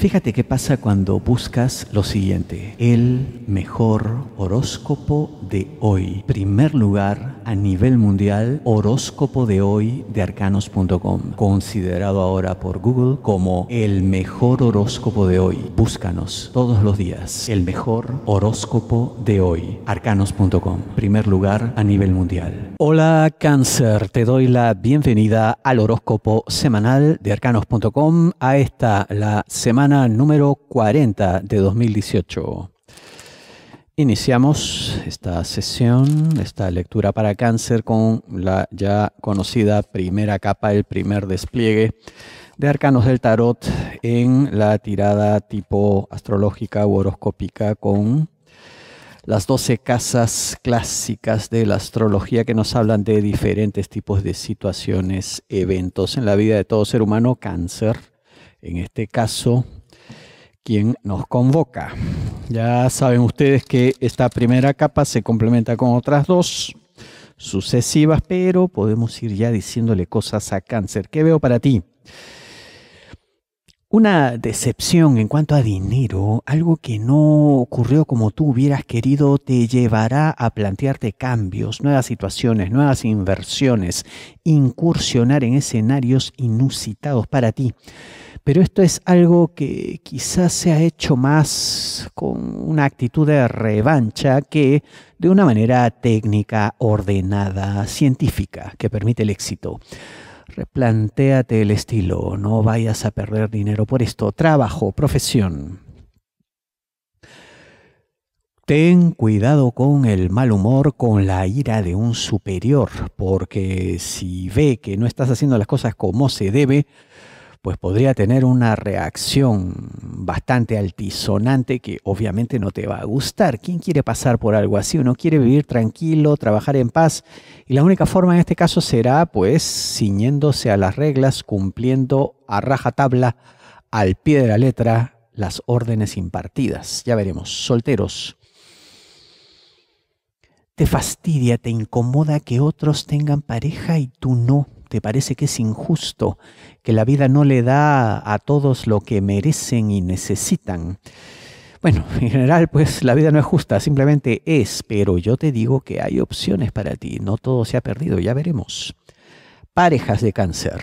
Fíjate qué pasa cuando buscas lo siguiente, el mejor horóscopo de hoy. Primer lugar a nivel mundial, horóscopo de hoy de arcanos.com, considerado ahora por Google como el mejor horóscopo de hoy. Búscanos todos los días, el mejor horóscopo de hoy, arcanos.com, primer lugar a nivel mundial. Hola cáncer, te doy la bienvenida al horóscopo semanal de arcanos.com a esta la semana número 40 de 2018. Iniciamos esta sesión, esta lectura para cáncer con la ya conocida primera capa, el primer despliegue de arcanos del tarot en la tirada tipo astrológica u horoscópica con las 12 casas clásicas de la astrología que nos hablan de diferentes tipos de situaciones, eventos en la vida de todo ser humano, cáncer, en este caso quien nos convoca. Ya saben ustedes que esta primera capa se complementa con otras dos sucesivas, pero podemos ir ya diciéndole cosas a cáncer. ¿Qué veo para ti? Una decepción en cuanto a dinero, algo que no ocurrió como tú hubieras querido, te llevará a plantearte cambios, nuevas situaciones, nuevas inversiones, incursionar en escenarios inusitados para ti. Pero esto es algo que quizás se ha hecho más con una actitud de revancha que de una manera técnica, ordenada, científica, que permite el éxito. Replantéate el estilo, no vayas a perder dinero por esto. Trabajo, profesión, Ten cuidado con el mal humor, con la ira de un superior, porque si ve que no estás haciendo las cosas como se debe, pues podría tener una reacción bastante altisonante que obviamente no te va a gustar. ¿Quién quiere pasar por algo así? Uno quiere vivir tranquilo, trabajar en paz y la única forma en este caso será pues ciñéndose a las reglas, cumpliendo a raja tabla, al pie de la letra, las órdenes impartidas. Ya veremos, solteros. Te fastidia, te incomoda que otros tengan pareja y tú no ¿Te parece que es injusto que la vida no le da a todos lo que merecen y necesitan? Bueno, en general, pues la vida no es justa, simplemente es, pero yo te digo que hay opciones para ti, no todo se ha perdido, ya veremos. Parejas de cáncer.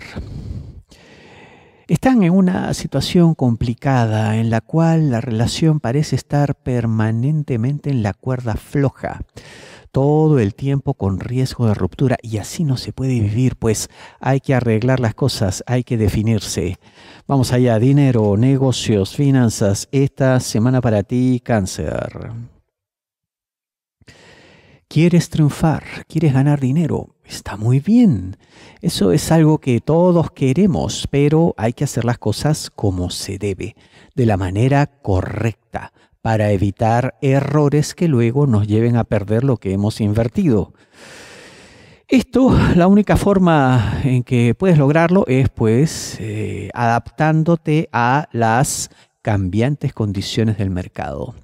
Están en una situación complicada en la cual la relación parece estar permanentemente en la cuerda floja todo el tiempo con riesgo de ruptura y así no se puede vivir, pues hay que arreglar las cosas, hay que definirse. Vamos allá, dinero, negocios, finanzas, esta semana para ti, cáncer. ¿Quieres triunfar? ¿Quieres ganar dinero? Está muy bien. Eso es algo que todos queremos, pero hay que hacer las cosas como se debe, de la manera correcta para evitar errores que luego nos lleven a perder lo que hemos invertido. Esto, la única forma en que puedes lograrlo es pues eh, adaptándote a las cambiantes condiciones del mercado.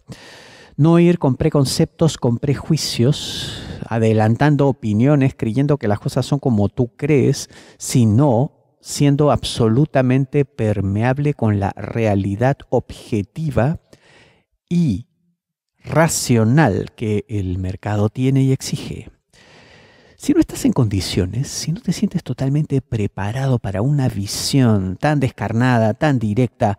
No ir con preconceptos, con prejuicios, adelantando opiniones, creyendo que las cosas son como tú crees, sino siendo absolutamente permeable con la realidad objetiva y racional que el mercado tiene y exige. Si no estás en condiciones, si no te sientes totalmente preparado para una visión tan descarnada, tan directa,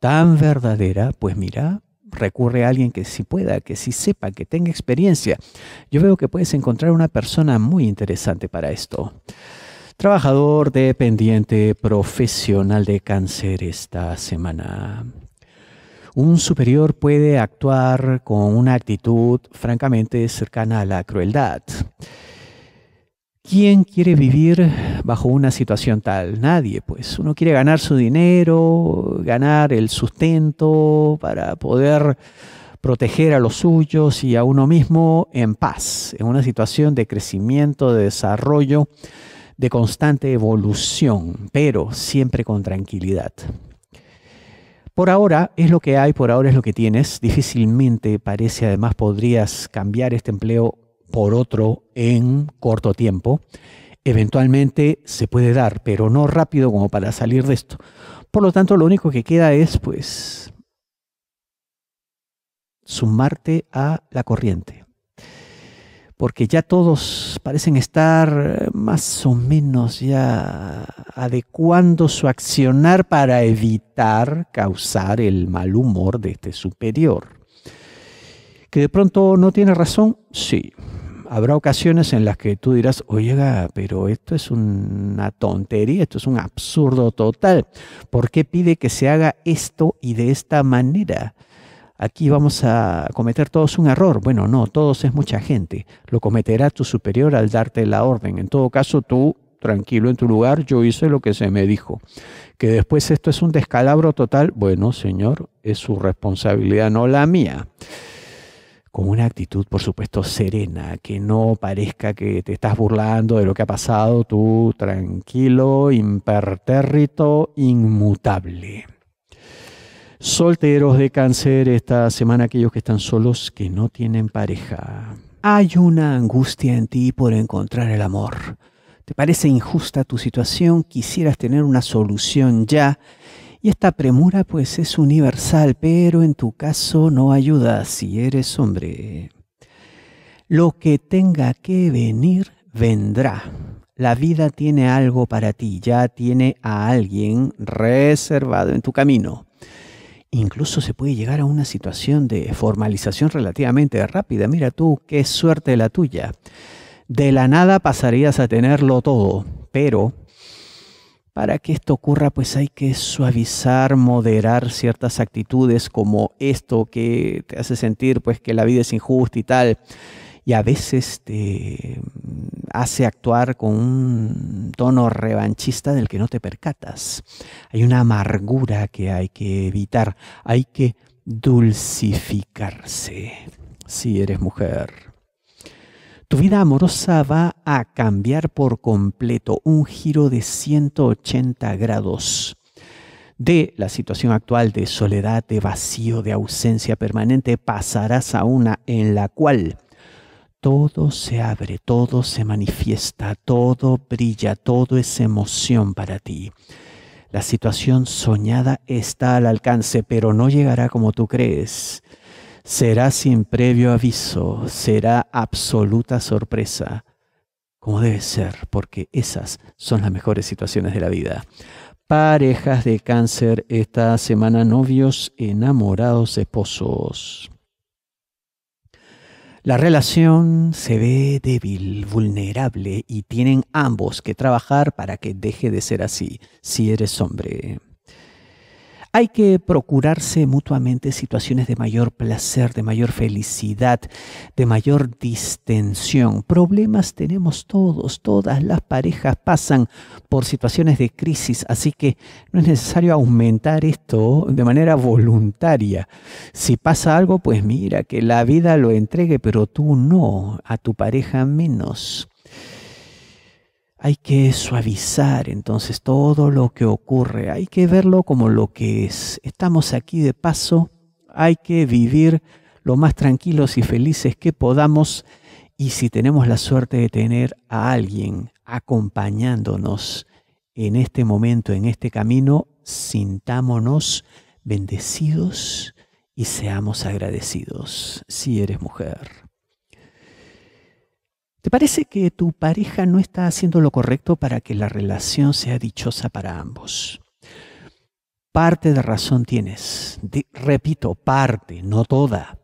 tan verdadera, pues mira, recurre a alguien que sí pueda, que sí sepa, que tenga experiencia. Yo veo que puedes encontrar una persona muy interesante para esto. Trabajador dependiente profesional de cáncer esta semana. Un superior puede actuar con una actitud francamente cercana a la crueldad. ¿Quién quiere vivir bajo una situación tal? Nadie, pues uno quiere ganar su dinero, ganar el sustento para poder proteger a los suyos y a uno mismo en paz, en una situación de crecimiento, de desarrollo, de constante evolución, pero siempre con tranquilidad. Por ahora es lo que hay, por ahora es lo que tienes. Difícilmente parece, además, podrías cambiar este empleo por otro en corto tiempo. Eventualmente se puede dar, pero no rápido como para salir de esto. Por lo tanto, lo único que queda es, pues, sumarte a la corriente porque ya todos parecen estar eh, más o menos ya adecuando su accionar para evitar causar el mal humor de este superior. Que de pronto no tiene razón, sí. Habrá ocasiones en las que tú dirás, oiga, pero esto es una tontería, esto es un absurdo total. ¿Por qué pide que se haga esto y de esta manera? aquí vamos a cometer todos un error. Bueno, no, todos es mucha gente. Lo cometerá tu superior al darte la orden. En todo caso, tú, tranquilo en tu lugar, yo hice lo que se me dijo. Que después esto es un descalabro total, bueno, señor, es su responsabilidad, no la mía con una actitud, por supuesto, serena, que no parezca que te estás burlando de lo que ha pasado, tú tranquilo, impertérrito, inmutable solteros de cáncer esta semana, aquellos que están solos, que no tienen pareja. Hay una angustia en ti por encontrar el amor. ¿Te parece injusta tu situación? Quisieras tener una solución ya. Y esta premura pues es universal, pero en tu caso no ayuda si eres hombre. Lo que tenga que venir, vendrá. La vida tiene algo para ti, ya tiene a alguien reservado en tu camino. Incluso se puede llegar a una situación de formalización relativamente rápida. Mira tú, qué suerte la tuya. De la nada pasarías a tenerlo todo, pero para que esto ocurra, pues hay que suavizar, moderar ciertas actitudes como esto que te hace sentir pues que la vida es injusta y tal. Y a veces te, hace actuar con un tono revanchista del que no te percatas. Hay una amargura que hay que evitar, hay que dulcificarse si eres mujer. Tu vida amorosa va a cambiar por completo, un giro de 180 grados de la situación actual de soledad, de vacío, de ausencia permanente, pasarás a una en la cual todo se abre, todo se manifiesta, todo brilla, todo es emoción para ti. La situación soñada está al alcance, pero no llegará como tú crees. Será sin previo aviso, será absoluta sorpresa, como debe ser, porque esas son las mejores situaciones de la vida. Parejas de cáncer esta semana, novios, enamorados, esposos. La relación se ve débil, vulnerable y tienen ambos que trabajar para que deje de ser así si eres hombre. Hay que procurarse mutuamente situaciones de mayor placer, de mayor felicidad, de mayor distensión. Problemas tenemos todos, todas las parejas pasan por situaciones de crisis, así que no es necesario aumentar esto de manera voluntaria. Si pasa algo, pues mira, que la vida lo entregue, pero tú no, a tu pareja menos. Hay que suavizar entonces todo lo que ocurre, hay que verlo como lo que es. Estamos aquí de paso, hay que vivir lo más tranquilos y felices que podamos y si tenemos la suerte de tener a alguien acompañándonos en este momento, en este camino, sintámonos bendecidos y seamos agradecidos si eres mujer. ¿Te parece que tu pareja no está haciendo lo correcto para que la relación sea dichosa para ambos? Parte de razón tienes, repito, parte, no toda,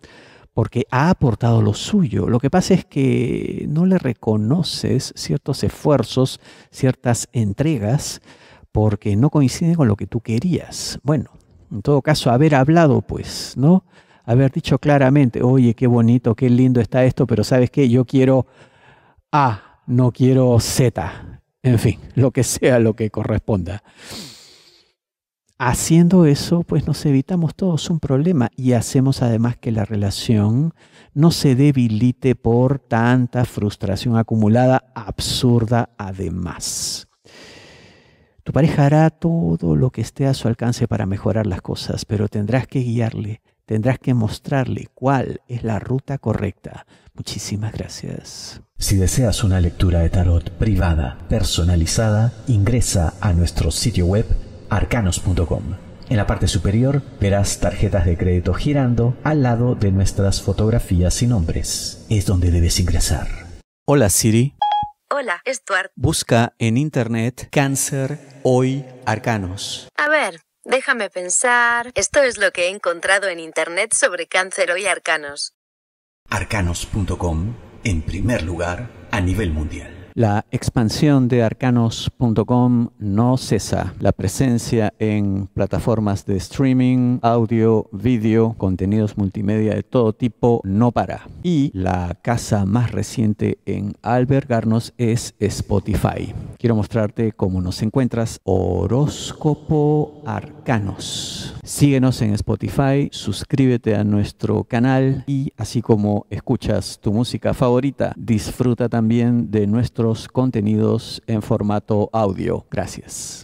porque ha aportado lo suyo. Lo que pasa es que no le reconoces ciertos esfuerzos, ciertas entregas, porque no coinciden con lo que tú querías. Bueno, en todo caso, haber hablado, pues, ¿no? Haber dicho claramente, oye, qué bonito, qué lindo está esto, pero sabes qué, yo quiero no quiero Z, en fin, lo que sea lo que corresponda. Haciendo eso, pues nos evitamos todos un problema y hacemos además que la relación no se debilite por tanta frustración acumulada, absurda además. Tu pareja hará todo lo que esté a su alcance para mejorar las cosas, pero tendrás que guiarle, tendrás que mostrarle cuál es la ruta correcta Muchísimas gracias. Si deseas una lectura de tarot privada, personalizada, ingresa a nuestro sitio web arcanos.com. En la parte superior verás tarjetas de crédito girando al lado de nuestras fotografías y nombres. Es donde debes ingresar. Hola Siri. Hola, Stuart. Busca en internet cáncer hoy arcanos. A ver, déjame pensar. Esto es lo que he encontrado en internet sobre cáncer hoy arcanos. Arcanos.com en primer lugar a nivel mundial. La expansión de arcanos.com no cesa. La presencia en plataformas de streaming, audio, vídeo, contenidos multimedia de todo tipo no para. Y la casa más reciente en albergarnos es Spotify. Quiero mostrarte cómo nos encuentras Horóscopo Arcanos. Síguenos en Spotify, suscríbete a nuestro canal y así como escuchas tu música favorita, disfruta también de nuestro contenidos en formato audio. Gracias.